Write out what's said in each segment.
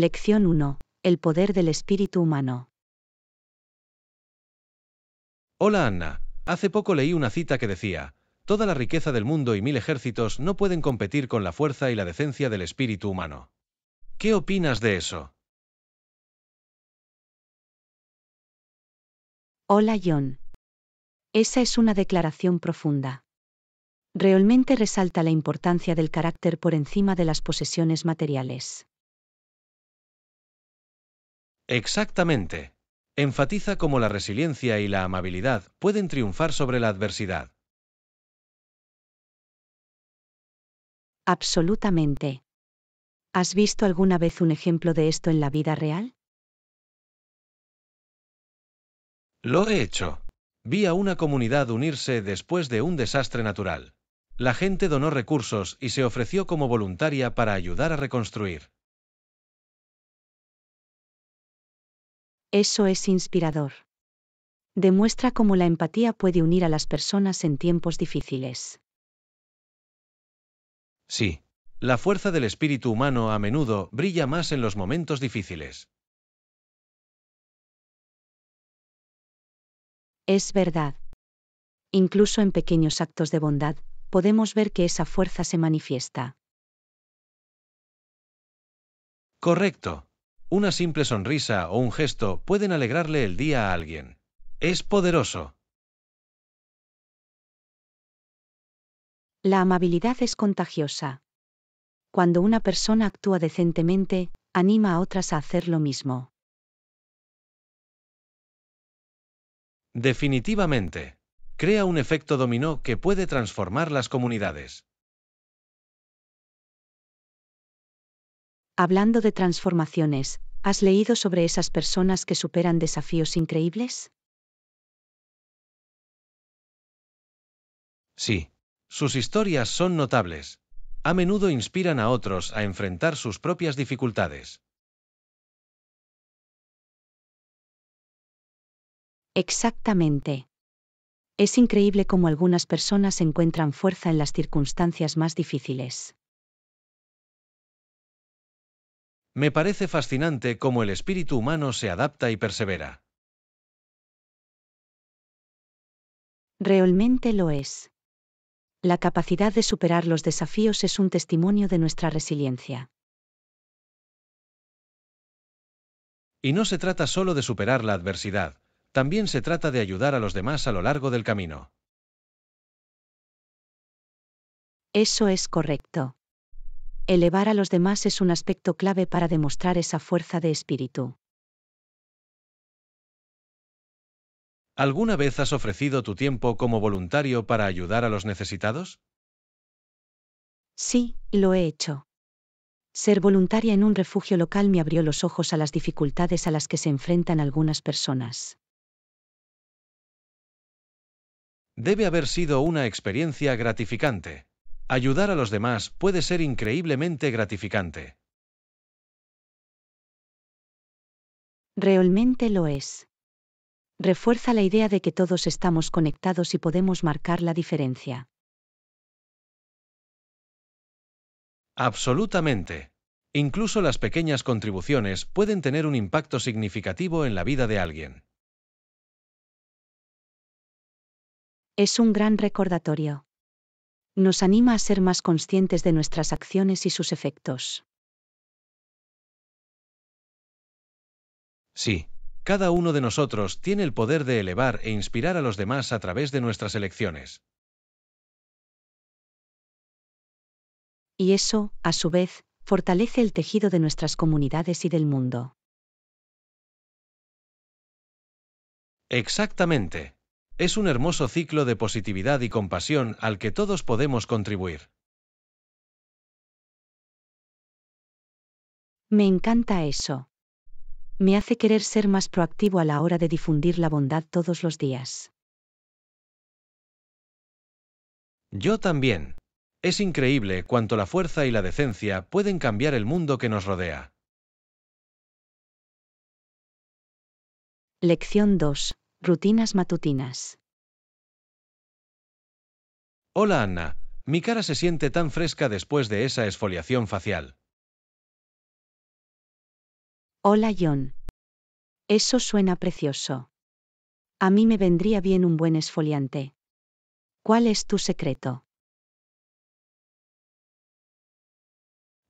Lección 1. El poder del espíritu humano. Hola Anna. Hace poco leí una cita que decía, Toda la riqueza del mundo y mil ejércitos no pueden competir con la fuerza y la decencia del espíritu humano. ¿Qué opinas de eso? Hola John. Esa es una declaración profunda. Realmente resalta la importancia del carácter por encima de las posesiones materiales. Exactamente. Enfatiza cómo la resiliencia y la amabilidad pueden triunfar sobre la adversidad. Absolutamente. ¿Has visto alguna vez un ejemplo de esto en la vida real? Lo he hecho. Vi a una comunidad unirse después de un desastre natural. La gente donó recursos y se ofreció como voluntaria para ayudar a reconstruir. Eso es inspirador. Demuestra cómo la empatía puede unir a las personas en tiempos difíciles. Sí, la fuerza del espíritu humano a menudo brilla más en los momentos difíciles. Es verdad. Incluso en pequeños actos de bondad, podemos ver que esa fuerza se manifiesta. Correcto. Una simple sonrisa o un gesto pueden alegrarle el día a alguien. Es poderoso. La amabilidad es contagiosa. Cuando una persona actúa decentemente, anima a otras a hacer lo mismo. Definitivamente. Crea un efecto dominó que puede transformar las comunidades. Hablando de transformaciones, ¿has leído sobre esas personas que superan desafíos increíbles? Sí. Sus historias son notables. A menudo inspiran a otros a enfrentar sus propias dificultades. Exactamente. Es increíble cómo algunas personas encuentran fuerza en las circunstancias más difíciles. Me parece fascinante cómo el espíritu humano se adapta y persevera. Realmente lo es. La capacidad de superar los desafíos es un testimonio de nuestra resiliencia. Y no se trata solo de superar la adversidad, también se trata de ayudar a los demás a lo largo del camino. Eso es correcto. Elevar a los demás es un aspecto clave para demostrar esa fuerza de espíritu. ¿Alguna vez has ofrecido tu tiempo como voluntario para ayudar a los necesitados? Sí, lo he hecho. Ser voluntaria en un refugio local me abrió los ojos a las dificultades a las que se enfrentan algunas personas. Debe haber sido una experiencia gratificante. Ayudar a los demás puede ser increíblemente gratificante. Realmente lo es. Refuerza la idea de que todos estamos conectados y podemos marcar la diferencia. Absolutamente. Incluso las pequeñas contribuciones pueden tener un impacto significativo en la vida de alguien. Es un gran recordatorio nos anima a ser más conscientes de nuestras acciones y sus efectos. Sí, cada uno de nosotros tiene el poder de elevar e inspirar a los demás a través de nuestras elecciones. Y eso, a su vez, fortalece el tejido de nuestras comunidades y del mundo. Exactamente es un hermoso ciclo de positividad y compasión al que todos podemos contribuir. Me encanta eso. Me hace querer ser más proactivo a la hora de difundir la bondad todos los días. Yo también. Es increíble cuánto la fuerza y la decencia pueden cambiar el mundo que nos rodea. Lección 2. Rutinas matutinas. Hola Anna, mi cara se siente tan fresca después de esa esfoliación facial. Hola John. Eso suena precioso. A mí me vendría bien un buen esfoliante. ¿Cuál es tu secreto?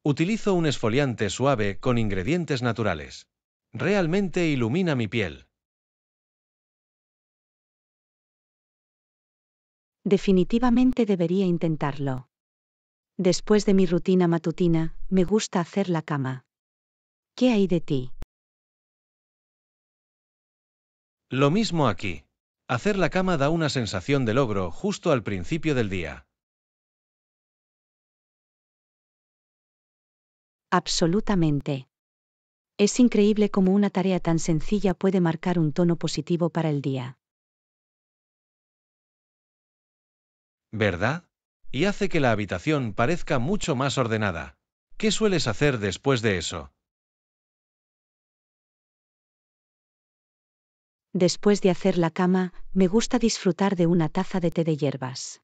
Utilizo un esfoliante suave con ingredientes naturales. Realmente ilumina mi piel. Definitivamente debería intentarlo. Después de mi rutina matutina, me gusta hacer la cama. ¿Qué hay de ti? Lo mismo aquí. Hacer la cama da una sensación de logro justo al principio del día. Absolutamente. Es increíble cómo una tarea tan sencilla puede marcar un tono positivo para el día. ¿verdad? Y hace que la habitación parezca mucho más ordenada. ¿Qué sueles hacer después de eso? Después de hacer la cama, me gusta disfrutar de una taza de té de hierbas.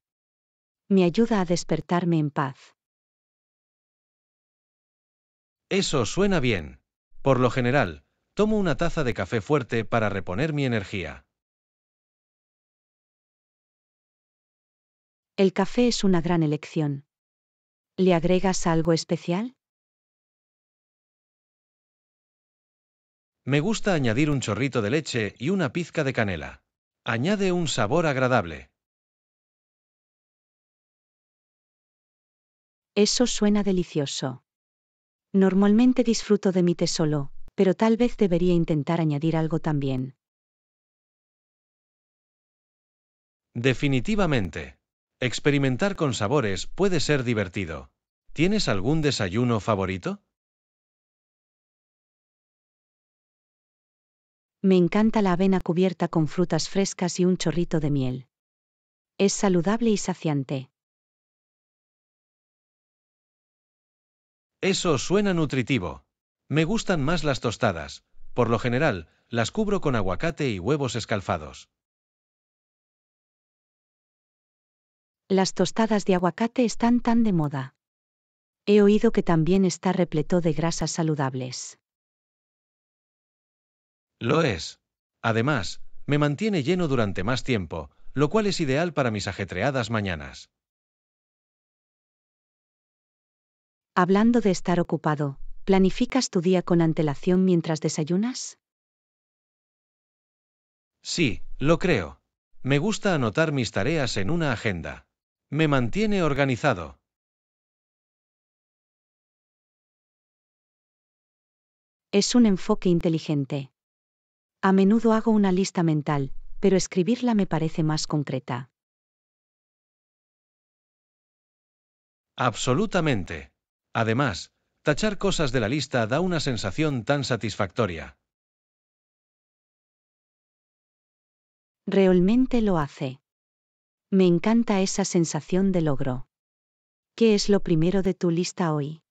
Me ayuda a despertarme en paz. Eso suena bien. Por lo general, tomo una taza de café fuerte para reponer mi energía. El café es una gran elección. ¿Le agregas algo especial? Me gusta añadir un chorrito de leche y una pizca de canela. Añade un sabor agradable. Eso suena delicioso. Normalmente disfruto de mi té solo, pero tal vez debería intentar añadir algo también. Definitivamente. Experimentar con sabores puede ser divertido. ¿Tienes algún desayuno favorito? Me encanta la avena cubierta con frutas frescas y un chorrito de miel. Es saludable y saciante. Eso suena nutritivo. Me gustan más las tostadas. Por lo general, las cubro con aguacate y huevos escalfados. Las tostadas de aguacate están tan de moda. He oído que también está repleto de grasas saludables. Lo es. Además, me mantiene lleno durante más tiempo, lo cual es ideal para mis ajetreadas mañanas. Hablando de estar ocupado, ¿planificas tu día con antelación mientras desayunas? Sí, lo creo. Me gusta anotar mis tareas en una agenda. Me mantiene organizado. Es un enfoque inteligente. A menudo hago una lista mental, pero escribirla me parece más concreta. Absolutamente. Además, tachar cosas de la lista da una sensación tan satisfactoria. Realmente lo hace. Me encanta esa sensación de logro. ¿Qué es lo primero de tu lista hoy?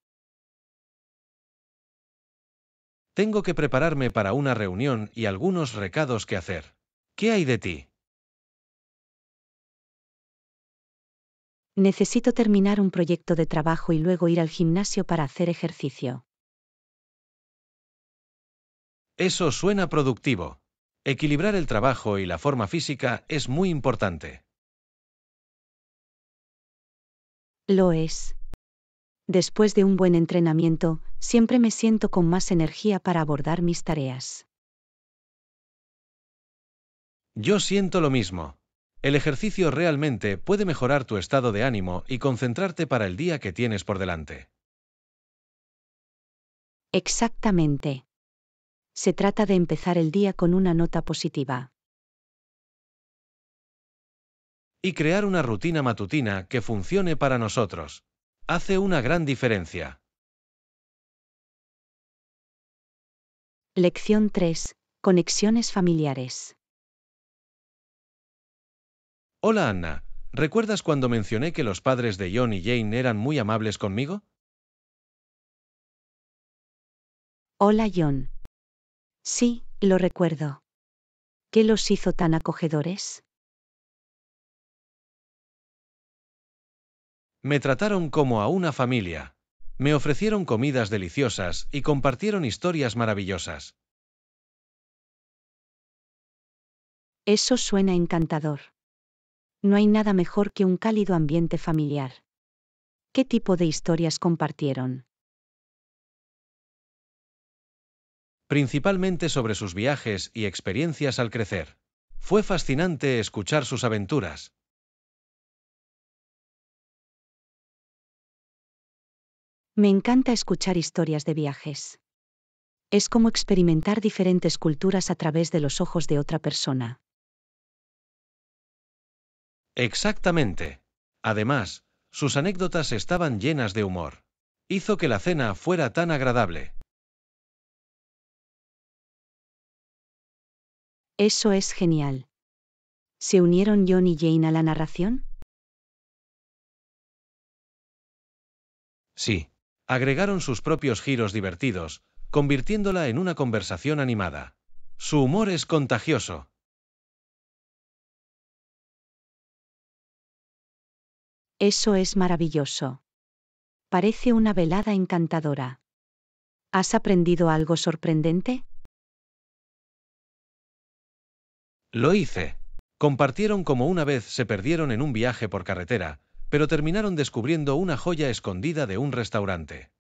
Tengo que prepararme para una reunión y algunos recados que hacer. ¿Qué hay de ti? Necesito terminar un proyecto de trabajo y luego ir al gimnasio para hacer ejercicio. Eso suena productivo. Equilibrar el trabajo y la forma física es muy importante. Lo es. Después de un buen entrenamiento, siempre me siento con más energía para abordar mis tareas. Yo siento lo mismo. El ejercicio realmente puede mejorar tu estado de ánimo y concentrarte para el día que tienes por delante. Exactamente. Se trata de empezar el día con una nota positiva. y crear una rutina matutina que funcione para nosotros. Hace una gran diferencia. Lección 3. Conexiones familiares. Hola Anna, ¿recuerdas cuando mencioné que los padres de John y Jane eran muy amables conmigo? Hola John. Sí, lo recuerdo. ¿Qué los hizo tan acogedores? Me trataron como a una familia. Me ofrecieron comidas deliciosas y compartieron historias maravillosas. Eso suena encantador. No hay nada mejor que un cálido ambiente familiar. ¿Qué tipo de historias compartieron? Principalmente sobre sus viajes y experiencias al crecer. Fue fascinante escuchar sus aventuras. Me encanta escuchar historias de viajes. Es como experimentar diferentes culturas a través de los ojos de otra persona. Exactamente. Además, sus anécdotas estaban llenas de humor. Hizo que la cena fuera tan agradable. Eso es genial. ¿Se unieron John y Jane a la narración? Sí. Agregaron sus propios giros divertidos, convirtiéndola en una conversación animada. Su humor es contagioso. Eso es maravilloso. Parece una velada encantadora. ¿Has aprendido algo sorprendente? Lo hice. Compartieron como una vez se perdieron en un viaje por carretera, pero terminaron descubriendo una joya escondida de un restaurante.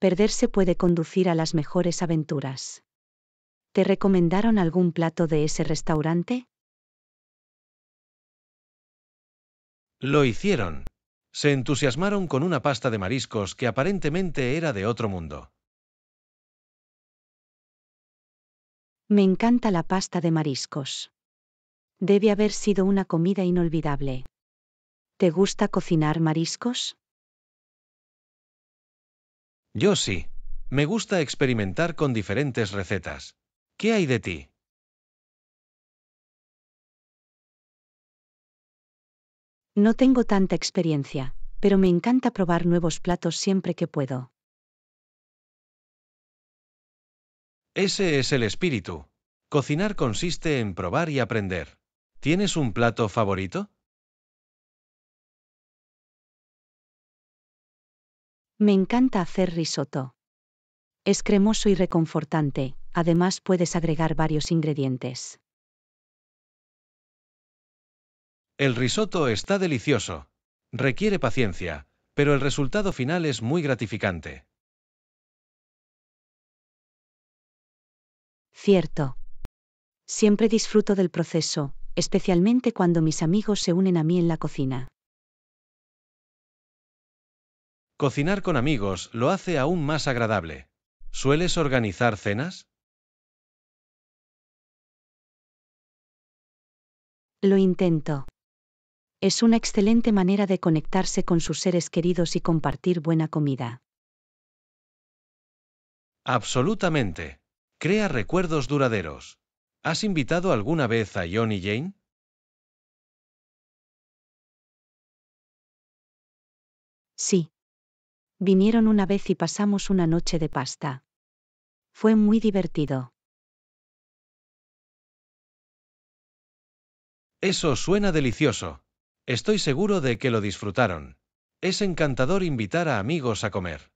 Perderse puede conducir a las mejores aventuras. ¿Te recomendaron algún plato de ese restaurante? Lo hicieron. Se entusiasmaron con una pasta de mariscos que aparentemente era de otro mundo. Me encanta la pasta de mariscos. Debe haber sido una comida inolvidable. ¿Te gusta cocinar mariscos? Yo sí. Me gusta experimentar con diferentes recetas. ¿Qué hay de ti? No tengo tanta experiencia, pero me encanta probar nuevos platos siempre que puedo. Ese es el espíritu. Cocinar consiste en probar y aprender. ¿Tienes un plato favorito? Me encanta hacer risotto. Es cremoso y reconfortante, además puedes agregar varios ingredientes. El risotto está delicioso. Requiere paciencia, pero el resultado final es muy gratificante. Cierto. Siempre disfruto del proceso, especialmente cuando mis amigos se unen a mí en la cocina. Cocinar con amigos lo hace aún más agradable. ¿Sueles organizar cenas? Lo intento. Es una excelente manera de conectarse con sus seres queridos y compartir buena comida. Absolutamente. Crea recuerdos duraderos. ¿Has invitado alguna vez a John y Jane? Sí. Vinieron una vez y pasamos una noche de pasta. Fue muy divertido. Eso suena delicioso. Estoy seguro de que lo disfrutaron. Es encantador invitar a amigos a comer.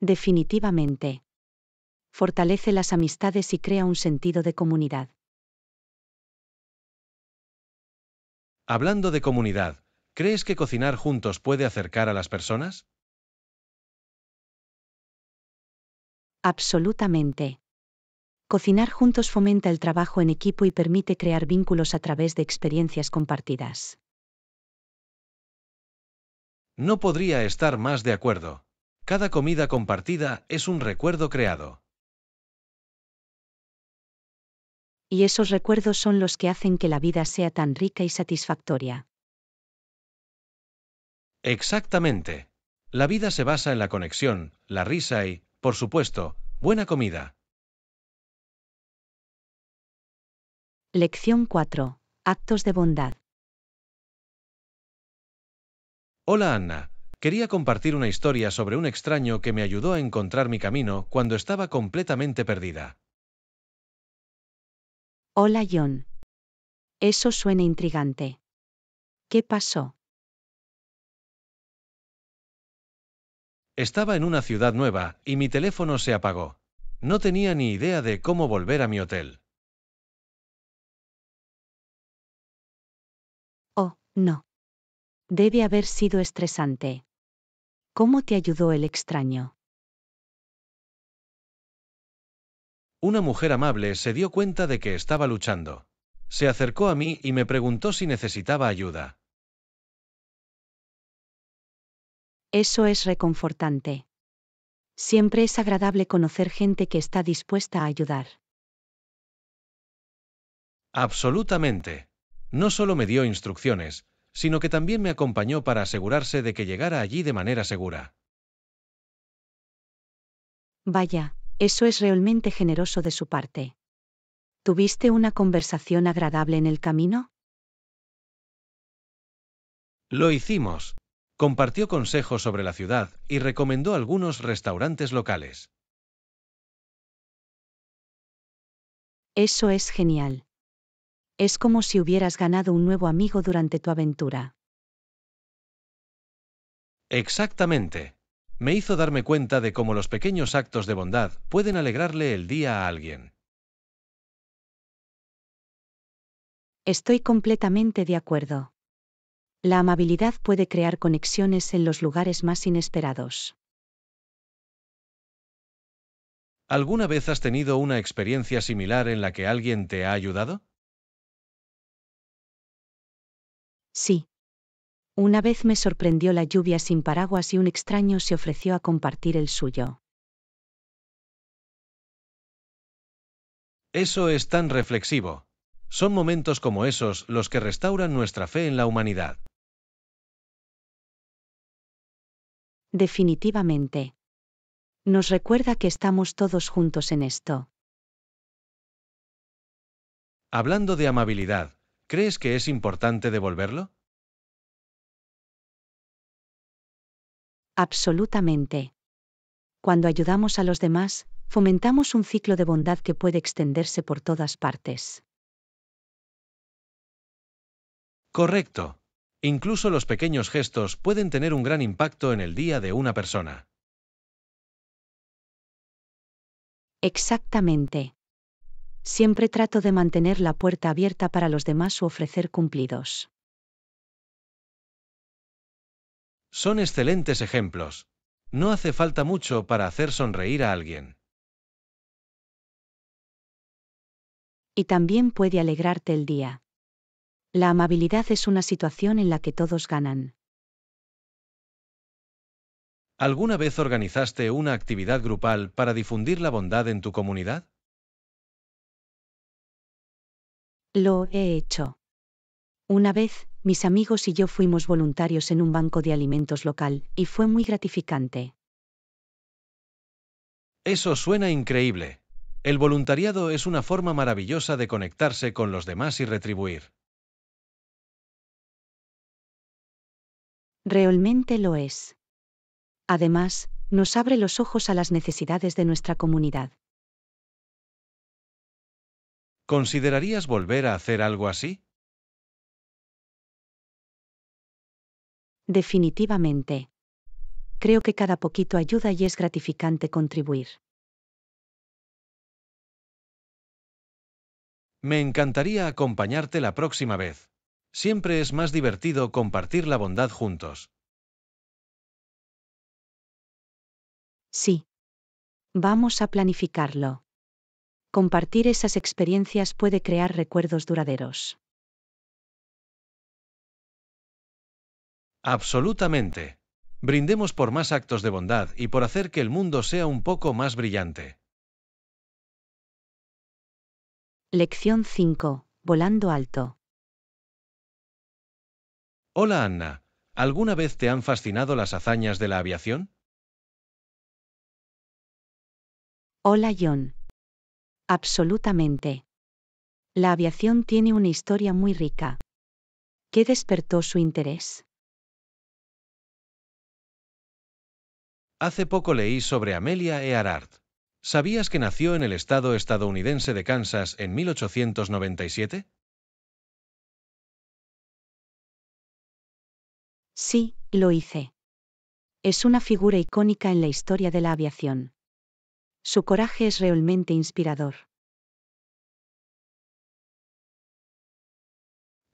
Definitivamente fortalece las amistades y crea un sentido de comunidad. Hablando de comunidad, ¿crees que cocinar juntos puede acercar a las personas? Absolutamente. Cocinar juntos fomenta el trabajo en equipo y permite crear vínculos a través de experiencias compartidas. No podría estar más de acuerdo. Cada comida compartida es un recuerdo creado. y esos recuerdos son los que hacen que la vida sea tan rica y satisfactoria. Exactamente. La vida se basa en la conexión, la risa y, por supuesto, buena comida. Lección 4. Actos de bondad. Hola Anna. Quería compartir una historia sobre un extraño que me ayudó a encontrar mi camino cuando estaba completamente perdida. Hola John. Eso suena intrigante. ¿Qué pasó? Estaba en una ciudad nueva, y mi teléfono se apagó. No tenía ni idea de cómo volver a mi hotel. Oh, no. Debe haber sido estresante. ¿Cómo te ayudó el extraño? Una mujer amable se dio cuenta de que estaba luchando. Se acercó a mí y me preguntó si necesitaba ayuda. Eso es reconfortante. Siempre es agradable conocer gente que está dispuesta a ayudar. Absolutamente. No solo me dio instrucciones, sino que también me acompañó para asegurarse de que llegara allí de manera segura. Vaya, eso es realmente generoso de su parte. ¿Tuviste una conversación agradable en el camino? Lo hicimos. Compartió consejos sobre la ciudad y recomendó algunos restaurantes locales. Eso es genial. Es como si hubieras ganado un nuevo amigo durante tu aventura. Exactamente me hizo darme cuenta de cómo los pequeños actos de bondad pueden alegrarle el día a alguien. Estoy completamente de acuerdo. La amabilidad puede crear conexiones en los lugares más inesperados. ¿Alguna vez has tenido una experiencia similar en la que alguien te ha ayudado? Sí, una vez me sorprendió la lluvia sin paraguas y un extraño se ofreció a compartir el suyo. Eso es tan reflexivo. Son momentos como esos los que restauran nuestra fe en la humanidad. Definitivamente. Nos recuerda que estamos todos juntos en esto. Hablando de amabilidad, ¿crees que es importante devolverlo? Absolutamente. Cuando ayudamos a los demás, fomentamos un ciclo de bondad que puede extenderse por todas partes. Correcto. Incluso los pequeños gestos pueden tener un gran impacto en el día de una persona. Exactamente. Siempre trato de mantener la puerta abierta para los demás o ofrecer cumplidos. Son excelentes ejemplos. No hace falta mucho para hacer sonreír a alguien. Y también puede alegrarte el día. La amabilidad es una situación en la que todos ganan. ¿Alguna vez organizaste una actividad grupal para difundir la bondad en tu comunidad? Lo he hecho. Una vez, mis amigos y yo fuimos voluntarios en un banco de alimentos local, y fue muy gratificante. Eso suena increíble. El voluntariado es una forma maravillosa de conectarse con los demás y retribuir. Realmente lo es. Además, nos abre los ojos a las necesidades de nuestra comunidad. ¿Considerarías volver a hacer algo así? Definitivamente. Creo que cada poquito ayuda y es gratificante contribuir. Me encantaría acompañarte la próxima vez. Siempre es más divertido compartir la bondad juntos. Sí. Vamos a planificarlo. Compartir esas experiencias puede crear recuerdos duraderos. Absolutamente. Brindemos por más actos de bondad y por hacer que el mundo sea un poco más brillante. Lección 5. Volando alto. Hola Anna, ¿alguna vez te han fascinado las hazañas de la aviación? Hola John. Absolutamente. La aviación tiene una historia muy rica. ¿Qué despertó su interés? Hace poco leí sobre Amelia Earhart. ¿Sabías que nació en el estado estadounidense de Kansas en 1897? Sí, lo hice. Es una figura icónica en la historia de la aviación. Su coraje es realmente inspirador.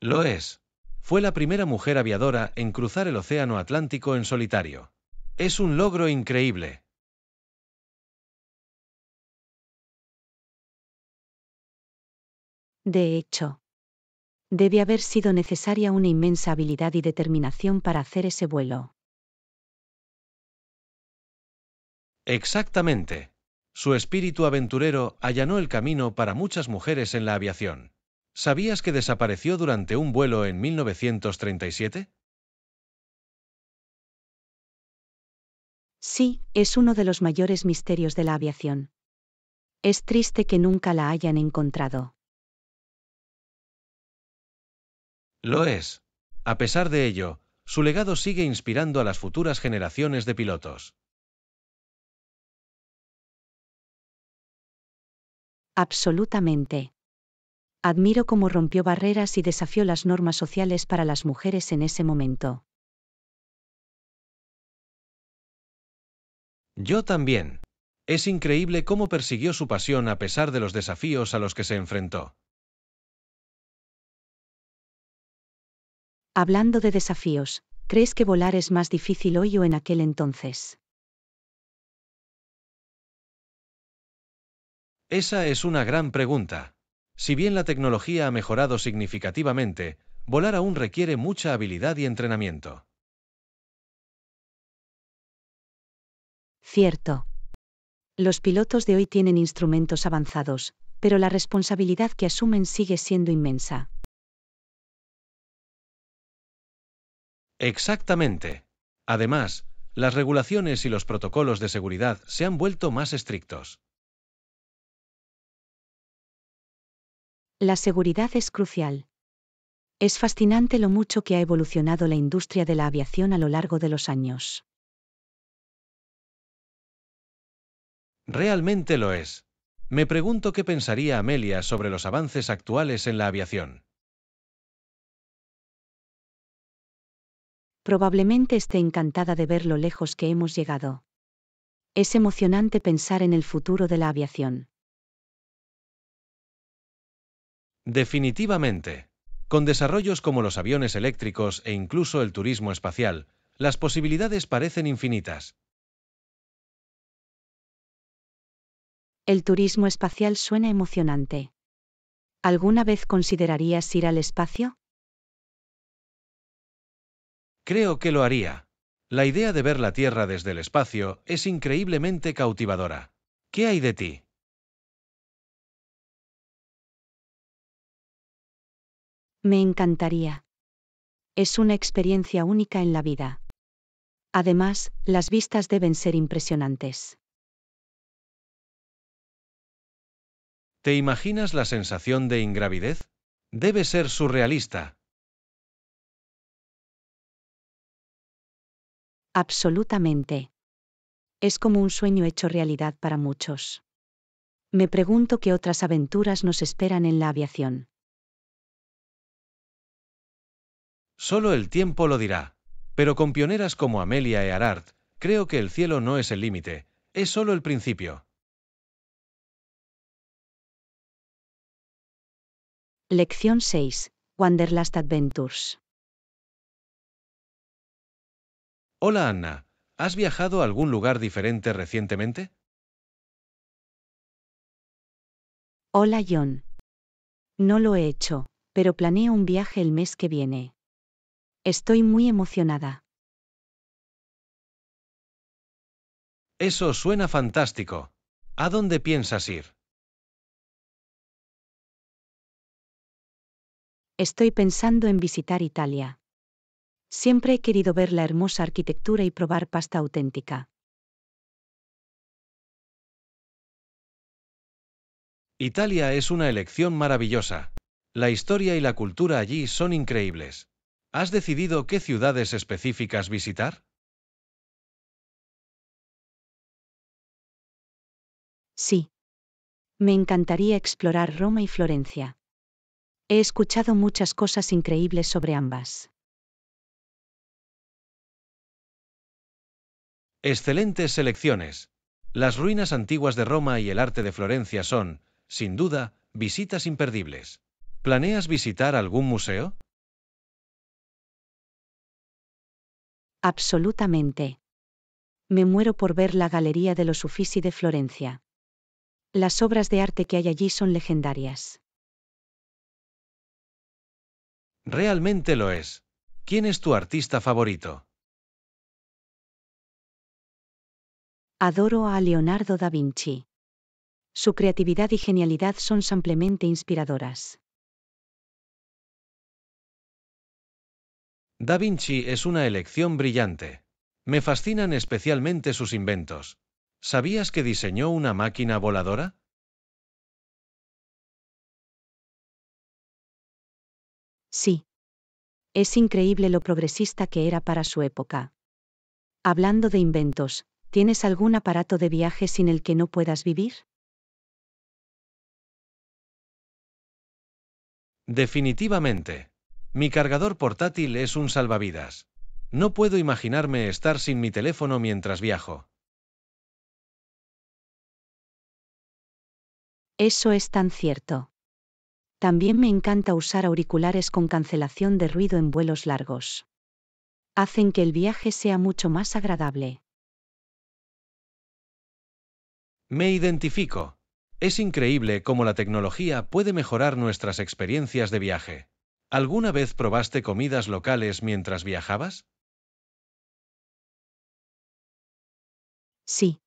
Lo es. Fue la primera mujer aviadora en cruzar el Océano Atlántico en solitario. Es un logro increíble. De hecho, debe haber sido necesaria una inmensa habilidad y determinación para hacer ese vuelo. Exactamente. Su espíritu aventurero allanó el camino para muchas mujeres en la aviación. ¿Sabías que desapareció durante un vuelo en 1937? Sí, es uno de los mayores misterios de la aviación. Es triste que nunca la hayan encontrado. Lo es. A pesar de ello, su legado sigue inspirando a las futuras generaciones de pilotos. Absolutamente. Admiro cómo rompió barreras y desafió las normas sociales para las mujeres en ese momento. Yo también. Es increíble cómo persiguió su pasión a pesar de los desafíos a los que se enfrentó. Hablando de desafíos, ¿crees que volar es más difícil hoy o en aquel entonces? Esa es una gran pregunta. Si bien la tecnología ha mejorado significativamente, volar aún requiere mucha habilidad y entrenamiento. Cierto. Los pilotos de hoy tienen instrumentos avanzados, pero la responsabilidad que asumen sigue siendo inmensa. Exactamente. Además, las regulaciones y los protocolos de seguridad se han vuelto más estrictos. La seguridad es crucial. Es fascinante lo mucho que ha evolucionado la industria de la aviación a lo largo de los años. Realmente lo es. Me pregunto qué pensaría Amelia sobre los avances actuales en la aviación. Probablemente esté encantada de ver lo lejos que hemos llegado. Es emocionante pensar en el futuro de la aviación. Definitivamente. Con desarrollos como los aviones eléctricos e incluso el turismo espacial, las posibilidades parecen infinitas. El turismo espacial suena emocionante. ¿Alguna vez considerarías ir al espacio? Creo que lo haría. La idea de ver la Tierra desde el espacio es increíblemente cautivadora. ¿Qué hay de ti? Me encantaría. Es una experiencia única en la vida. Además, las vistas deben ser impresionantes. ¿Te imaginas la sensación de ingravidez? Debe ser surrealista. Absolutamente. Es como un sueño hecho realidad para muchos. Me pregunto qué otras aventuras nos esperan en la aviación. Solo el tiempo lo dirá. Pero con pioneras como Amelia Earhart, creo que el cielo no es el límite, es solo el principio. Lección 6. Wanderlust Adventures. Hola Anna, ¿has viajado a algún lugar diferente recientemente? Hola John. No lo he hecho, pero planeo un viaje el mes que viene. Estoy muy emocionada. Eso suena fantástico. ¿A dónde piensas ir? Estoy pensando en visitar Italia. Siempre he querido ver la hermosa arquitectura y probar pasta auténtica. Italia es una elección maravillosa. La historia y la cultura allí son increíbles. ¿Has decidido qué ciudades específicas visitar? Sí. Me encantaría explorar Roma y Florencia. He escuchado muchas cosas increíbles sobre ambas. Excelentes selecciones. Las ruinas antiguas de Roma y el arte de Florencia son, sin duda, visitas imperdibles. ¿Planeas visitar algún museo? Absolutamente. Me muero por ver la Galería de los Uffizi de Florencia. Las obras de arte que hay allí son legendarias. Realmente lo es. ¿Quién es tu artista favorito? Adoro a Leonardo da Vinci. Su creatividad y genialidad son simplemente inspiradoras. Da Vinci es una elección brillante. Me fascinan especialmente sus inventos. ¿Sabías que diseñó una máquina voladora? Sí. Es increíble lo progresista que era para su época. Hablando de inventos, ¿tienes algún aparato de viaje sin el que no puedas vivir? Definitivamente. Mi cargador portátil es un salvavidas. No puedo imaginarme estar sin mi teléfono mientras viajo. Eso es tan cierto. También me encanta usar auriculares con cancelación de ruido en vuelos largos. Hacen que el viaje sea mucho más agradable. Me identifico. Es increíble cómo la tecnología puede mejorar nuestras experiencias de viaje. ¿Alguna vez probaste comidas locales mientras viajabas? Sí.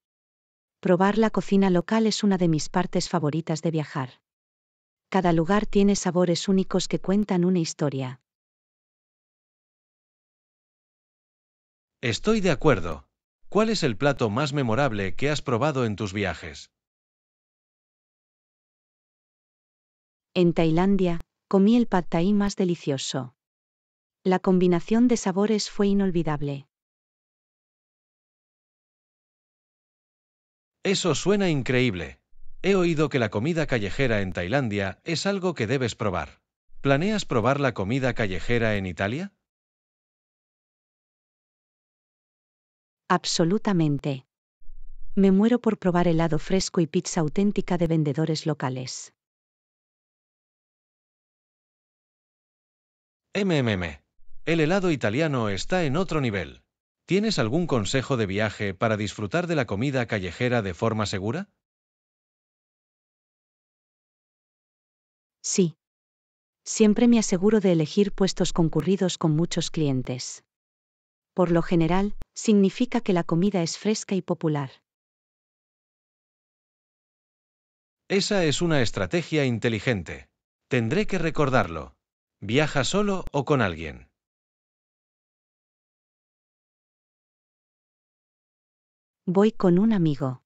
Probar la cocina local es una de mis partes favoritas de viajar cada lugar tiene sabores únicos que cuentan una historia. Estoy de acuerdo. ¿Cuál es el plato más memorable que has probado en tus viajes? En Tailandia, comí el pad thai más delicioso. La combinación de sabores fue inolvidable. Eso suena increíble. He oído que la comida callejera en Tailandia es algo que debes probar. ¿Planeas probar la comida callejera en Italia? Absolutamente. Me muero por probar helado fresco y pizza auténtica de vendedores locales. MMM. El helado italiano está en otro nivel. ¿Tienes algún consejo de viaje para disfrutar de la comida callejera de forma segura? Sí. Siempre me aseguro de elegir puestos concurridos con muchos clientes. Por lo general, significa que la comida es fresca y popular. Esa es una estrategia inteligente. Tendré que recordarlo. ¿Viaja solo o con alguien? Voy con un amigo.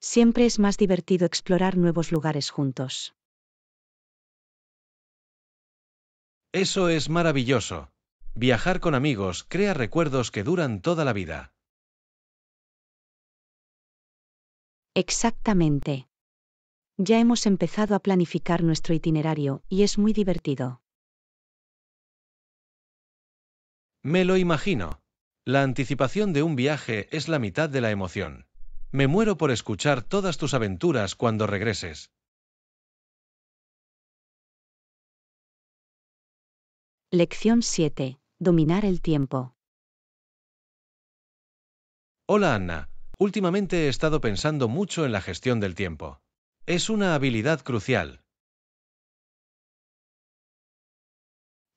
Siempre es más divertido explorar nuevos lugares juntos. Eso es maravilloso. Viajar con amigos crea recuerdos que duran toda la vida. Exactamente. Ya hemos empezado a planificar nuestro itinerario y es muy divertido. Me lo imagino. La anticipación de un viaje es la mitad de la emoción. Me muero por escuchar todas tus aventuras cuando regreses. Lección 7. Dominar el tiempo. Hola Anna. Últimamente he estado pensando mucho en la gestión del tiempo. Es una habilidad crucial.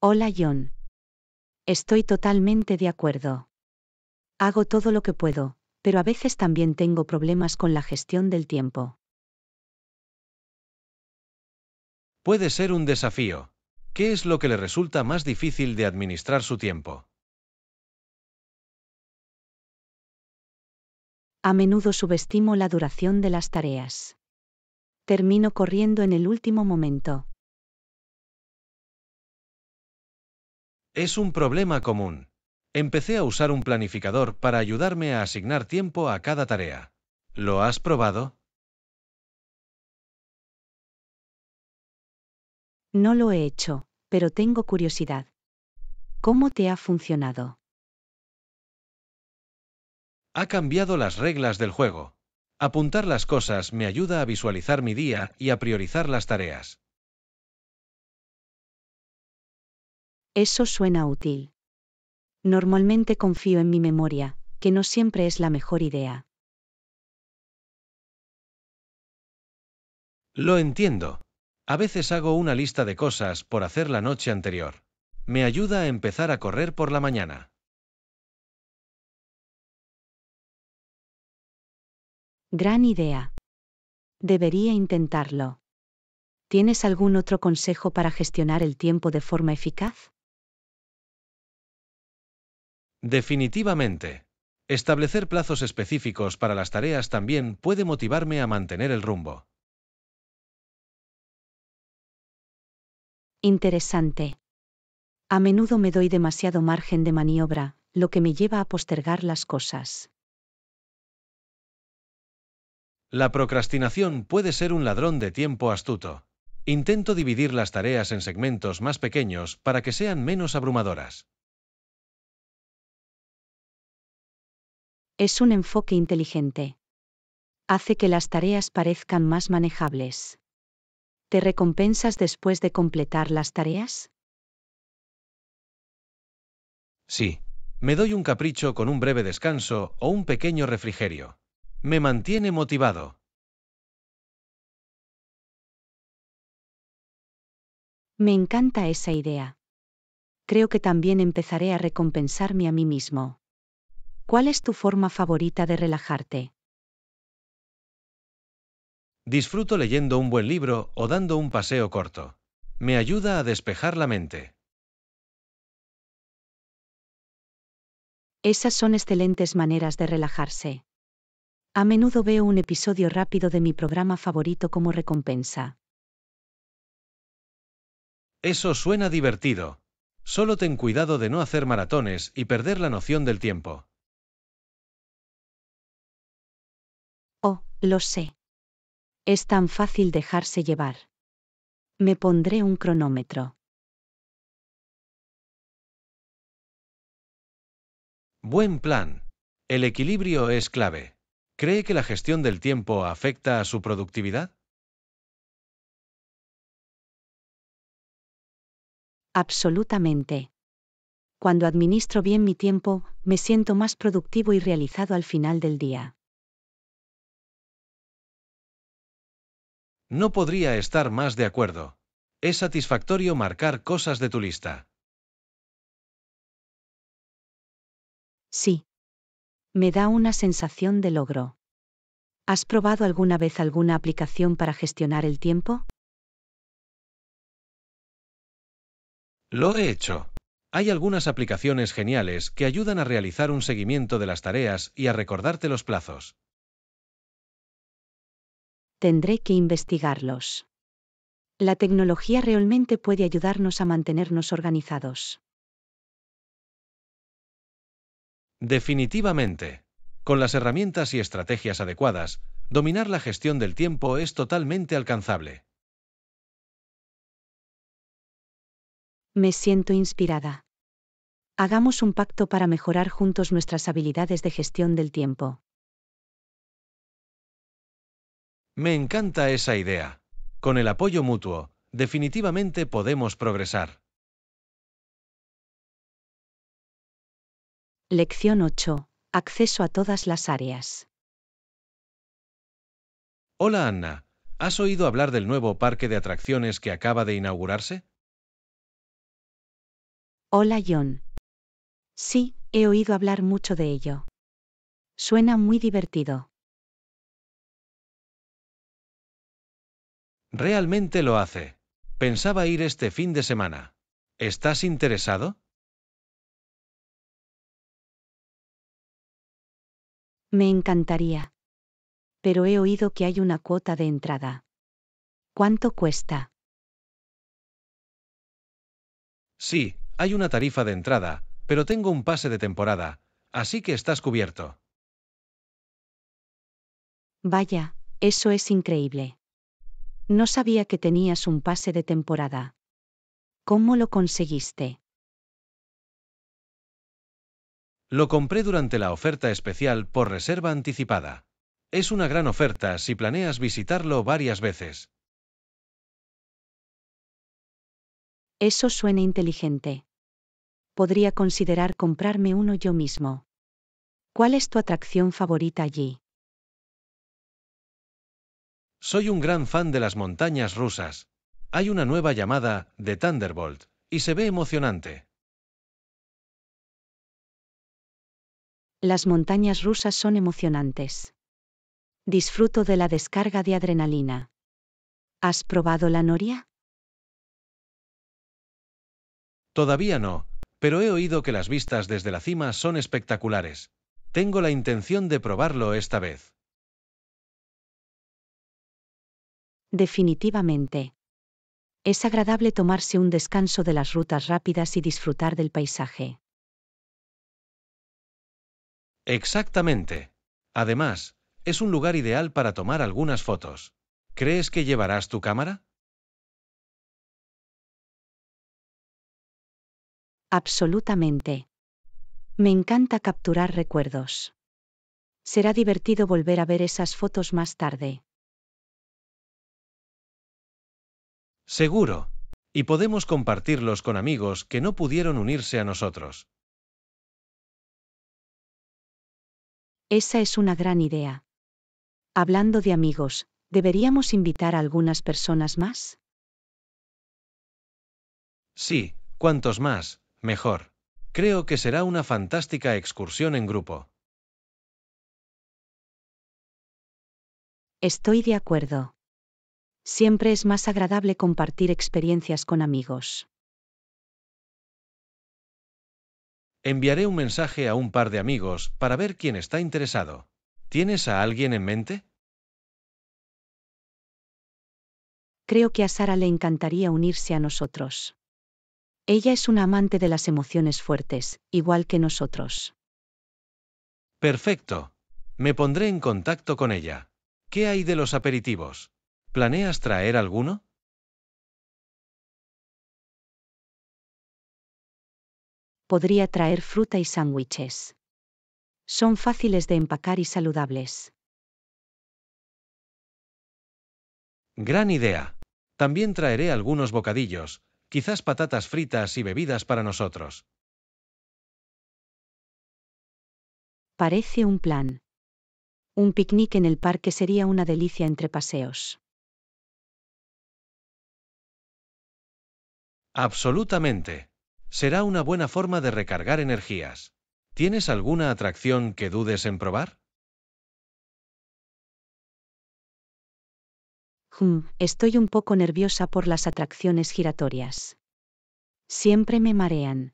Hola John. Estoy totalmente de acuerdo. Hago todo lo que puedo, pero a veces también tengo problemas con la gestión del tiempo. Puede ser un desafío. ¿Qué es lo que le resulta más difícil de administrar su tiempo? A menudo subestimo la duración de las tareas. Termino corriendo en el último momento. Es un problema común. Empecé a usar un planificador para ayudarme a asignar tiempo a cada tarea. ¿Lo has probado? No lo he hecho, pero tengo curiosidad. ¿Cómo te ha funcionado? Ha cambiado las reglas del juego. Apuntar las cosas me ayuda a visualizar mi día y a priorizar las tareas. Eso suena útil. Normalmente confío en mi memoria, que no siempre es la mejor idea. Lo entiendo. A veces hago una lista de cosas por hacer la noche anterior. Me ayuda a empezar a correr por la mañana. Gran idea. Debería intentarlo. ¿Tienes algún otro consejo para gestionar el tiempo de forma eficaz? Definitivamente. Establecer plazos específicos para las tareas también puede motivarme a mantener el rumbo. Interesante. A menudo me doy demasiado margen de maniobra, lo que me lleva a postergar las cosas. La procrastinación puede ser un ladrón de tiempo astuto. Intento dividir las tareas en segmentos más pequeños para que sean menos abrumadoras. Es un enfoque inteligente. Hace que las tareas parezcan más manejables. ¿Te recompensas después de completar las tareas? Sí. Me doy un capricho con un breve descanso o un pequeño refrigerio. Me mantiene motivado. Me encanta esa idea. Creo que también empezaré a recompensarme a mí mismo. ¿Cuál es tu forma favorita de relajarte? Disfruto leyendo un buen libro o dando un paseo corto. Me ayuda a despejar la mente. Esas son excelentes maneras de relajarse. A menudo veo un episodio rápido de mi programa favorito como recompensa. Eso suena divertido. Solo ten cuidado de no hacer maratones y perder la noción del tiempo. Oh, lo sé. Es tan fácil dejarse llevar. Me pondré un cronómetro. Buen plan. El equilibrio es clave. ¿Cree que la gestión del tiempo afecta a su productividad? Absolutamente. Cuando administro bien mi tiempo, me siento más productivo y realizado al final del día. No podría estar más de acuerdo. Es satisfactorio marcar cosas de tu lista. Sí. Me da una sensación de logro. ¿Has probado alguna vez alguna aplicación para gestionar el tiempo? Lo he hecho. Hay algunas aplicaciones geniales que ayudan a realizar un seguimiento de las tareas y a recordarte los plazos tendré que investigarlos. La tecnología realmente puede ayudarnos a mantenernos organizados. Definitivamente. Con las herramientas y estrategias adecuadas, dominar la gestión del tiempo es totalmente alcanzable. Me siento inspirada. Hagamos un pacto para mejorar juntos nuestras habilidades de gestión del tiempo. Me encanta esa idea. Con el apoyo mutuo, definitivamente podemos progresar. Lección 8. Acceso a todas las áreas. Hola Anna, ¿has oído hablar del nuevo parque de atracciones que acaba de inaugurarse? Hola John. Sí, he oído hablar mucho de ello. Suena muy divertido. Realmente lo hace. Pensaba ir este fin de semana. ¿Estás interesado? Me encantaría. Pero he oído que hay una cuota de entrada. ¿Cuánto cuesta? Sí, hay una tarifa de entrada, pero tengo un pase de temporada, así que estás cubierto. Vaya, eso es increíble. No sabía que tenías un pase de temporada. ¿Cómo lo conseguiste? Lo compré durante la oferta especial por reserva anticipada. Es una gran oferta si planeas visitarlo varias veces. Eso suena inteligente. Podría considerar comprarme uno yo mismo. ¿Cuál es tu atracción favorita allí? Soy un gran fan de las montañas rusas. Hay una nueva llamada, de Thunderbolt, y se ve emocionante. Las montañas rusas son emocionantes. Disfruto de la descarga de adrenalina. ¿Has probado la noria? Todavía no, pero he oído que las vistas desde la cima son espectaculares. Tengo la intención de probarlo esta vez. Definitivamente. Es agradable tomarse un descanso de las rutas rápidas y disfrutar del paisaje. Exactamente. Además, es un lugar ideal para tomar algunas fotos. ¿Crees que llevarás tu cámara? Absolutamente. Me encanta capturar recuerdos. Será divertido volver a ver esas fotos más tarde. Seguro. Y podemos compartirlos con amigos que no pudieron unirse a nosotros. Esa es una gran idea. Hablando de amigos, ¿deberíamos invitar a algunas personas más? Sí, cuantos más, mejor. Creo que será una fantástica excursión en grupo. Estoy de acuerdo siempre es más agradable compartir experiencias con amigos. Enviaré un mensaje a un par de amigos para ver quién está interesado. ¿Tienes a alguien en mente? Creo que a Sara le encantaría unirse a nosotros. Ella es una amante de las emociones fuertes, igual que nosotros. Perfecto. Me pondré en contacto con ella. ¿Qué hay de los aperitivos? ¿Planeas traer alguno? Podría traer fruta y sándwiches. Son fáciles de empacar y saludables. Gran idea. También traeré algunos bocadillos, quizás patatas fritas y bebidas para nosotros. Parece un plan. Un picnic en el parque sería una delicia entre paseos. Absolutamente. Será una buena forma de recargar energías. ¿Tienes alguna atracción que dudes en probar? Hmm, estoy un poco nerviosa por las atracciones giratorias. Siempre me marean.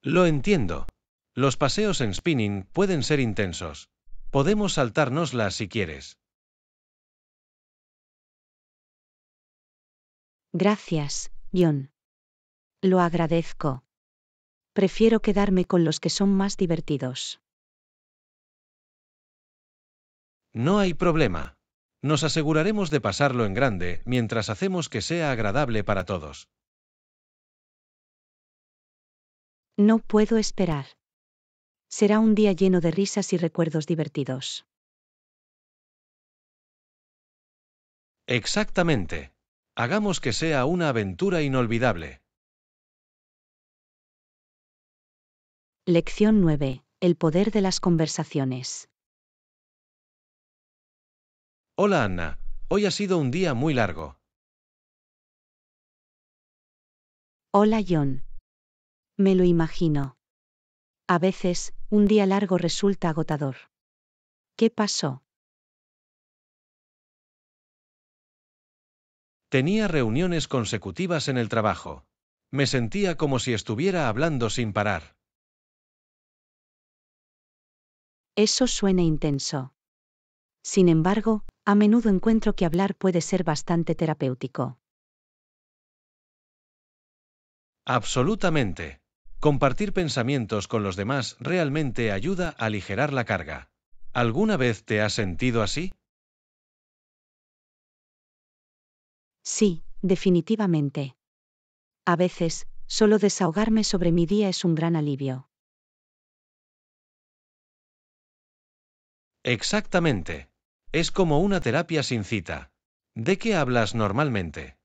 Lo entiendo. Los paseos en spinning pueden ser intensos. Podemos saltárnoslas si quieres. Gracias, John. Lo agradezco. Prefiero quedarme con los que son más divertidos. No hay problema. Nos aseguraremos de pasarlo en grande mientras hacemos que sea agradable para todos. No puedo esperar. Será un día lleno de risas y recuerdos divertidos. Exactamente. Hagamos que sea una aventura inolvidable. Lección 9. El poder de las conversaciones. Hola Anna, hoy ha sido un día muy largo. Hola John. Me lo imagino. A veces, un día largo resulta agotador. ¿Qué pasó? Tenía reuniones consecutivas en el trabajo. Me sentía como si estuviera hablando sin parar. Eso suena intenso. Sin embargo, a menudo encuentro que hablar puede ser bastante terapéutico. Absolutamente. Compartir pensamientos con los demás realmente ayuda a aligerar la carga. ¿Alguna vez te has sentido así? Sí, definitivamente. A veces, solo desahogarme sobre mi día es un gran alivio. Exactamente. Es como una terapia sin cita. ¿De qué hablas normalmente?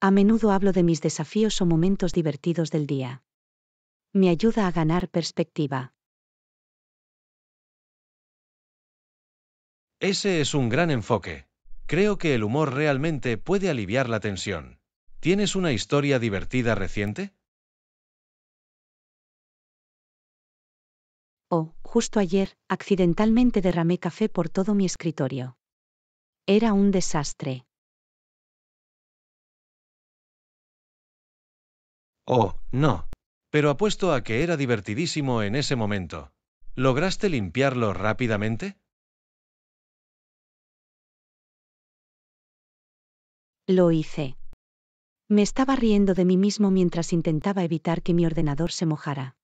A menudo hablo de mis desafíos o momentos divertidos del día. Me ayuda a ganar perspectiva. Ese es un gran enfoque. Creo que el humor realmente puede aliviar la tensión. ¿Tienes una historia divertida reciente? Oh, justo ayer, accidentalmente derramé café por todo mi escritorio. Era un desastre. Oh, no. Pero apuesto a que era divertidísimo en ese momento. ¿Lograste limpiarlo rápidamente? Lo hice. Me estaba riendo de mí mismo mientras intentaba evitar que mi ordenador se mojara.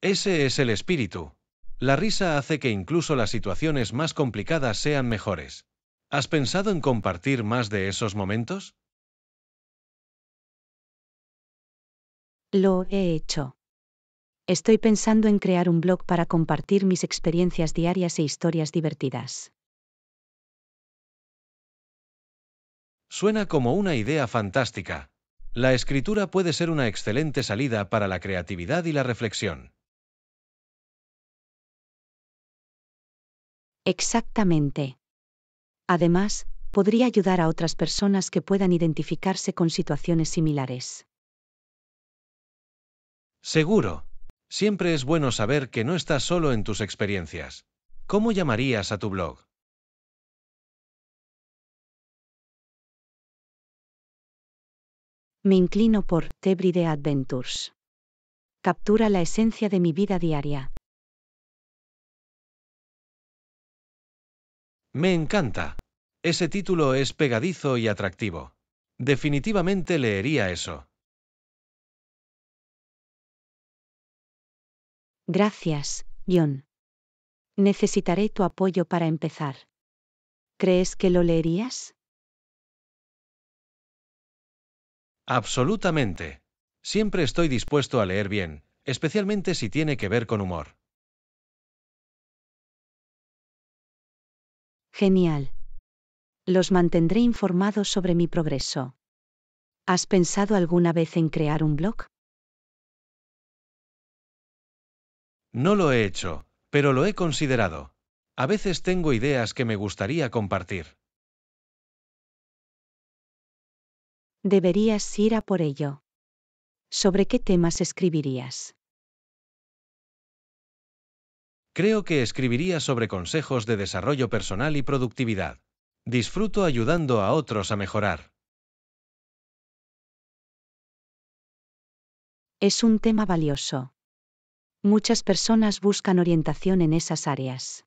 Ese es el espíritu. La risa hace que incluso las situaciones más complicadas sean mejores. ¿Has pensado en compartir más de esos momentos? Lo he hecho. Estoy pensando en crear un blog para compartir mis experiencias diarias e historias divertidas. Suena como una idea fantástica. La escritura puede ser una excelente salida para la creatividad y la reflexión. Exactamente. Además, podría ayudar a otras personas que puedan identificarse con situaciones similares. Seguro. Siempre es bueno saber que no estás solo en tus experiencias. ¿Cómo llamarías a tu blog? Me inclino por Tebride Adventures. Captura la esencia de mi vida diaria. Me encanta. Ese título es pegadizo y atractivo. Definitivamente leería eso. Gracias, John. Necesitaré tu apoyo para empezar. ¿Crees que lo leerías? Absolutamente. Siempre estoy dispuesto a leer bien, especialmente si tiene que ver con humor. Genial. Los mantendré informados sobre mi progreso. ¿Has pensado alguna vez en crear un blog? No lo he hecho, pero lo he considerado. A veces tengo ideas que me gustaría compartir. Deberías ir a por ello. ¿Sobre qué temas escribirías? Creo que escribiría sobre consejos de desarrollo personal y productividad. Disfruto ayudando a otros a mejorar. Es un tema valioso. Muchas personas buscan orientación en esas áreas.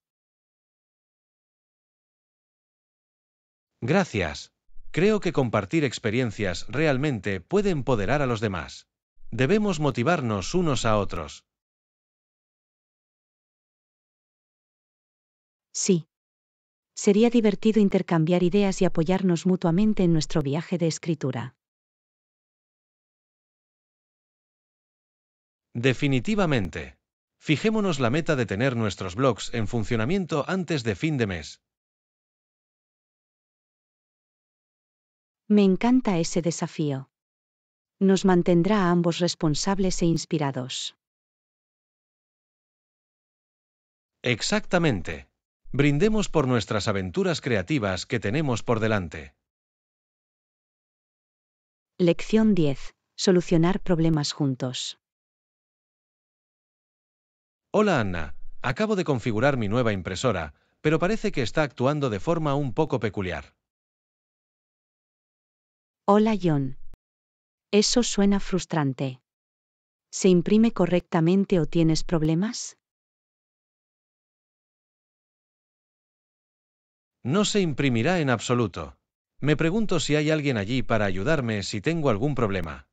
Gracias, Creo que compartir experiencias realmente puede empoderar a los demás. Debemos motivarnos unos a otros. Sí. Sería divertido intercambiar ideas y apoyarnos mutuamente en nuestro viaje de escritura. Definitivamente. Fijémonos la meta de tener nuestros blogs en funcionamiento antes de fin de mes. Me encanta ese desafío. Nos mantendrá a ambos responsables e inspirados. Exactamente. Brindemos por nuestras aventuras creativas que tenemos por delante. Lección 10. Solucionar problemas juntos. Hola Anna, acabo de configurar mi nueva impresora, pero parece que está actuando de forma un poco peculiar. Hola John. Eso suena frustrante. ¿Se imprime correctamente o tienes problemas? No se imprimirá en absoluto. Me pregunto si hay alguien allí para ayudarme si tengo algún problema.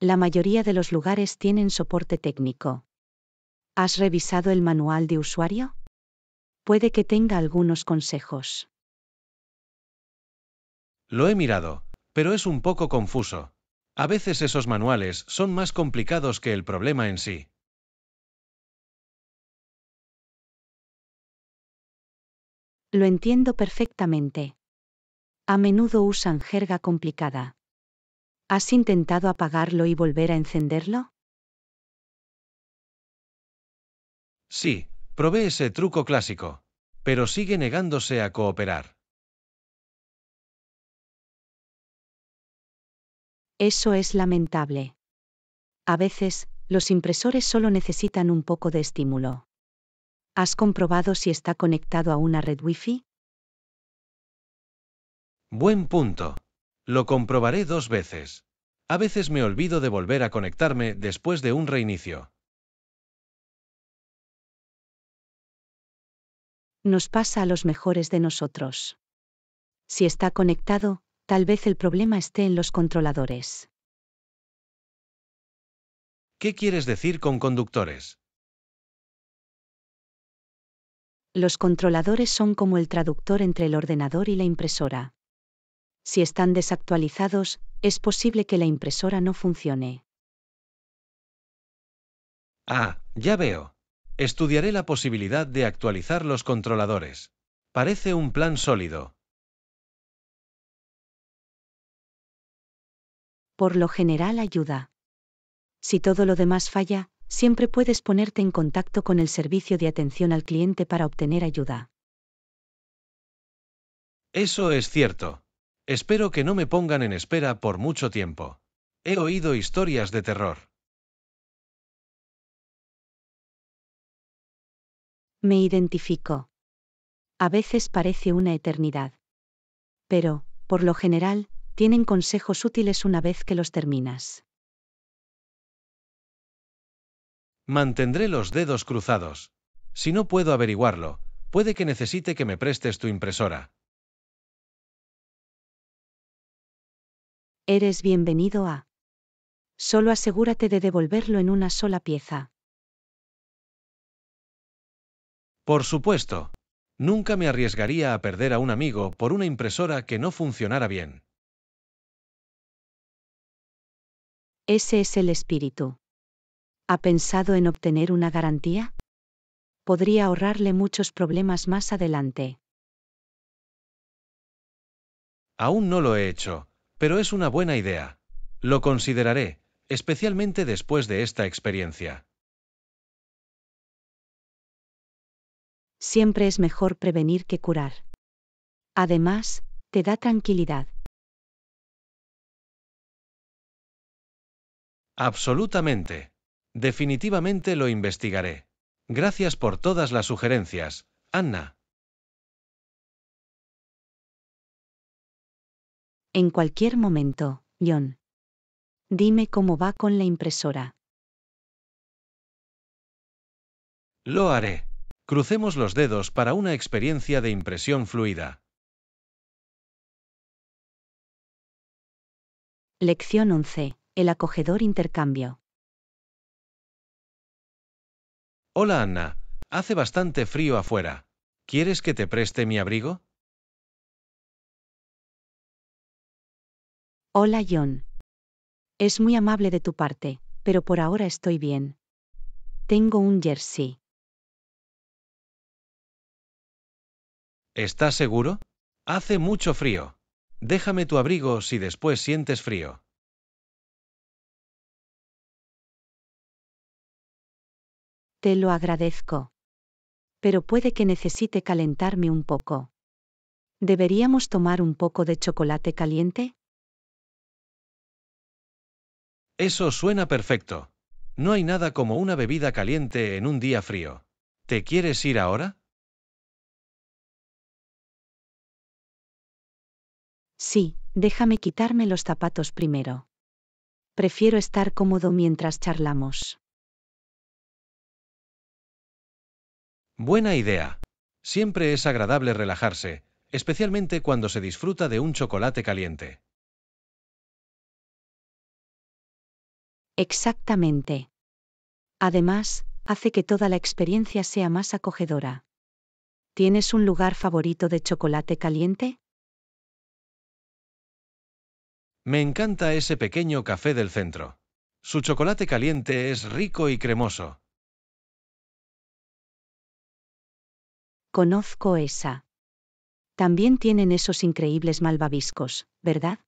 La mayoría de los lugares tienen soporte técnico. ¿Has revisado el manual de usuario? puede que tenga algunos consejos. Lo he mirado, pero es un poco confuso. A veces esos manuales son más complicados que el problema en sí. Lo entiendo perfectamente. A menudo usan jerga complicada. ¿Has intentado apagarlo y volver a encenderlo? Sí, Probé ese truco clásico, pero sigue negándose a cooperar. Eso es lamentable. A veces, los impresores solo necesitan un poco de estímulo. ¿Has comprobado si está conectado a una red Wi-Fi? Buen punto. Lo comprobaré dos veces. A veces me olvido de volver a conectarme después de un reinicio. nos pasa a los mejores de nosotros. Si está conectado, tal vez el problema esté en los controladores. ¿Qué quieres decir con conductores? Los controladores son como el traductor entre el ordenador y la impresora. Si están desactualizados, es posible que la impresora no funcione. Ah, ya veo. Estudiaré la posibilidad de actualizar los controladores. Parece un plan sólido. Por lo general ayuda. Si todo lo demás falla, siempre puedes ponerte en contacto con el servicio de atención al cliente para obtener ayuda. Eso es cierto. Espero que no me pongan en espera por mucho tiempo. He oído historias de terror. Me identifico. A veces parece una eternidad. Pero, por lo general, tienen consejos útiles una vez que los terminas. Mantendré los dedos cruzados. Si no puedo averiguarlo, puede que necesite que me prestes tu impresora. Eres bienvenido a... Solo asegúrate de devolverlo en una sola pieza. Por supuesto. Nunca me arriesgaría a perder a un amigo por una impresora que no funcionara bien. Ese es el espíritu. ¿Ha pensado en obtener una garantía? Podría ahorrarle muchos problemas más adelante. Aún no lo he hecho, pero es una buena idea. Lo consideraré, especialmente después de esta experiencia. siempre es mejor prevenir que curar. Además, te da tranquilidad. Absolutamente. Definitivamente lo investigaré. Gracias por todas las sugerencias, Anna. En cualquier momento, John. Dime cómo va con la impresora. Lo haré. Crucemos los dedos para una experiencia de impresión fluida. Lección 11. El acogedor intercambio. Hola Anna, hace bastante frío afuera. ¿Quieres que te preste mi abrigo? Hola John. Es muy amable de tu parte, pero por ahora estoy bien. Tengo un jersey. ¿Estás seguro? Hace mucho frío. Déjame tu abrigo si después sientes frío. Te lo agradezco. Pero puede que necesite calentarme un poco. ¿Deberíamos tomar un poco de chocolate caliente? Eso suena perfecto. No hay nada como una bebida caliente en un día frío. ¿Te quieres ir ahora? Sí, déjame quitarme los zapatos primero. Prefiero estar cómodo mientras charlamos. Buena idea. Siempre es agradable relajarse, especialmente cuando se disfruta de un chocolate caliente. Exactamente. Además, hace que toda la experiencia sea más acogedora. ¿Tienes un lugar favorito de chocolate caliente? Me encanta ese pequeño café del centro. Su chocolate caliente es rico y cremoso. Conozco esa. También tienen esos increíbles malvaviscos, ¿verdad?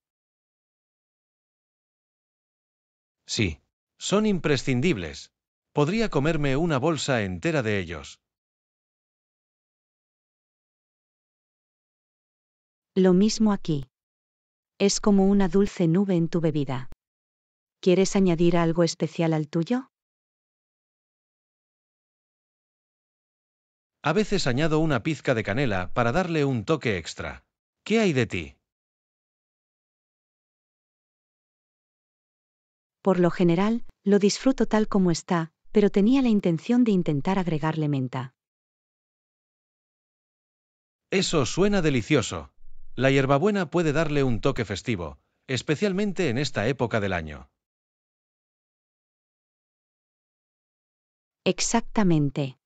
Sí, son imprescindibles. Podría comerme una bolsa entera de ellos. Lo mismo aquí. Es como una dulce nube en tu bebida. ¿Quieres añadir algo especial al tuyo? A veces añado una pizca de canela para darle un toque extra. ¿Qué hay de ti? Por lo general, lo disfruto tal como está, pero tenía la intención de intentar agregarle menta. Eso suena delicioso. La hierbabuena puede darle un toque festivo, especialmente en esta época del año. Exactamente.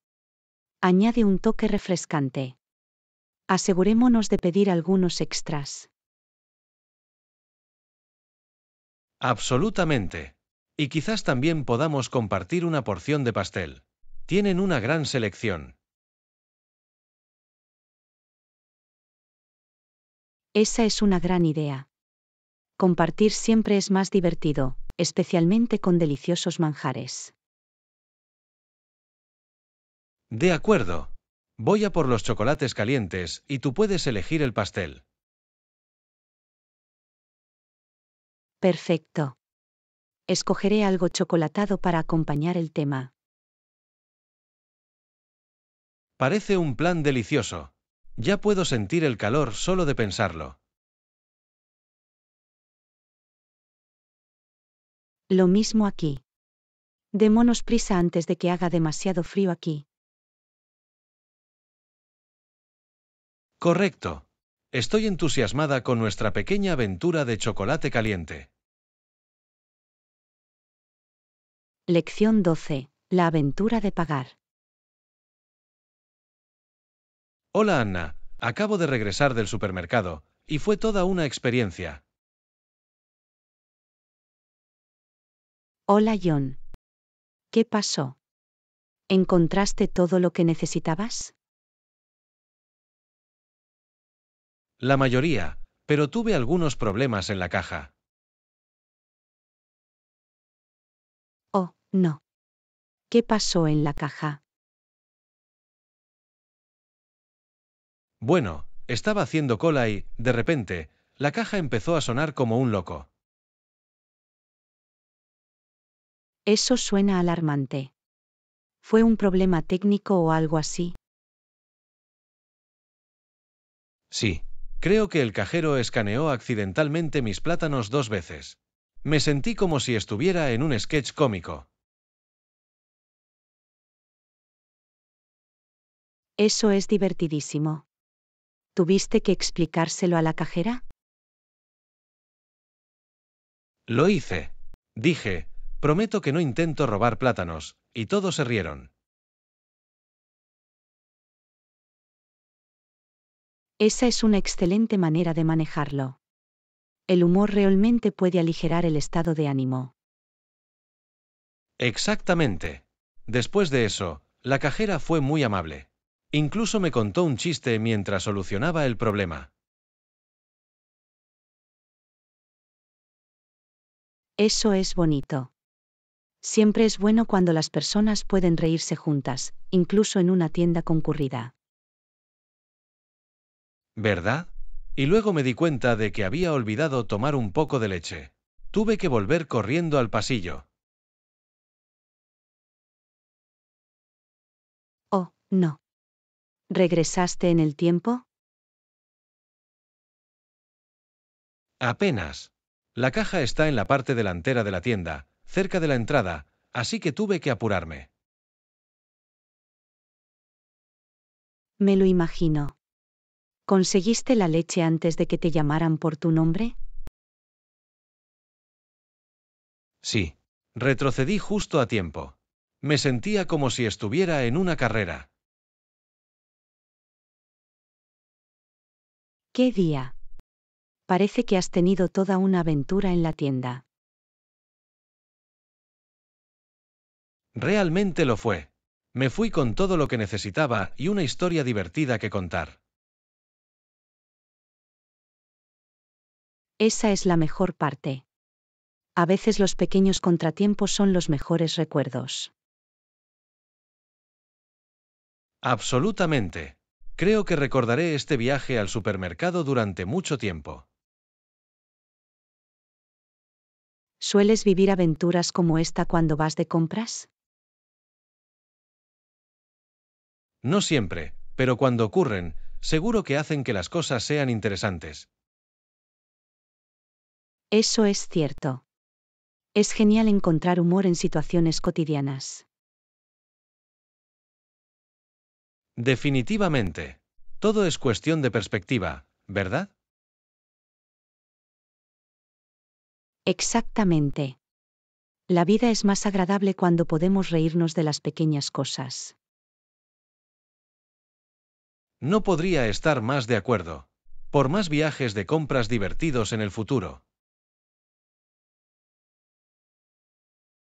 Añade un toque refrescante. Asegurémonos de pedir algunos extras. Absolutamente. Y quizás también podamos compartir una porción de pastel. Tienen una gran selección. Esa es una gran idea. Compartir siempre es más divertido, especialmente con deliciosos manjares. De acuerdo. Voy a por los chocolates calientes y tú puedes elegir el pastel. Perfecto. Escogeré algo chocolatado para acompañar el tema. Parece un plan delicioso. Ya puedo sentir el calor solo de pensarlo. Lo mismo aquí. Démonos prisa antes de que haga demasiado frío aquí. Correcto. Estoy entusiasmada con nuestra pequeña aventura de chocolate caliente. Lección 12. La aventura de pagar. Hola Anna, acabo de regresar del supermercado, y fue toda una experiencia. Hola John. ¿Qué pasó? ¿Encontraste todo lo que necesitabas? La mayoría, pero tuve algunos problemas en la caja. Oh, no. ¿Qué pasó en la caja? Bueno, estaba haciendo cola y, de repente, la caja empezó a sonar como un loco. Eso suena alarmante. ¿Fue un problema técnico o algo así? Sí. Creo que el cajero escaneó accidentalmente mis plátanos dos veces. Me sentí como si estuviera en un sketch cómico. Eso es divertidísimo. ¿Tuviste que explicárselo a la cajera? Lo hice. Dije, prometo que no intento robar plátanos, y todos se rieron. Esa es una excelente manera de manejarlo. El humor realmente puede aligerar el estado de ánimo. Exactamente. Después de eso, la cajera fue muy amable. Incluso me contó un chiste mientras solucionaba el problema. Eso es bonito. Siempre es bueno cuando las personas pueden reírse juntas, incluso en una tienda concurrida. ¿Verdad? Y luego me di cuenta de que había olvidado tomar un poco de leche. Tuve que volver corriendo al pasillo. Oh, no. ¿Regresaste en el tiempo? Apenas. La caja está en la parte delantera de la tienda, cerca de la entrada, así que tuve que apurarme. Me lo imagino. ¿Conseguiste la leche antes de que te llamaran por tu nombre? Sí. Retrocedí justo a tiempo. Me sentía como si estuviera en una carrera. ¡Qué día! Parece que has tenido toda una aventura en la tienda. Realmente lo fue. Me fui con todo lo que necesitaba y una historia divertida que contar. Esa es la mejor parte. A veces los pequeños contratiempos son los mejores recuerdos. Absolutamente. Creo que recordaré este viaje al supermercado durante mucho tiempo. ¿Sueles vivir aventuras como esta cuando vas de compras? No siempre, pero cuando ocurren, seguro que hacen que las cosas sean interesantes. Eso es cierto. Es genial encontrar humor en situaciones cotidianas. Definitivamente. Todo es cuestión de perspectiva, ¿verdad? Exactamente. La vida es más agradable cuando podemos reírnos de las pequeñas cosas. No podría estar más de acuerdo. Por más viajes de compras divertidos en el futuro.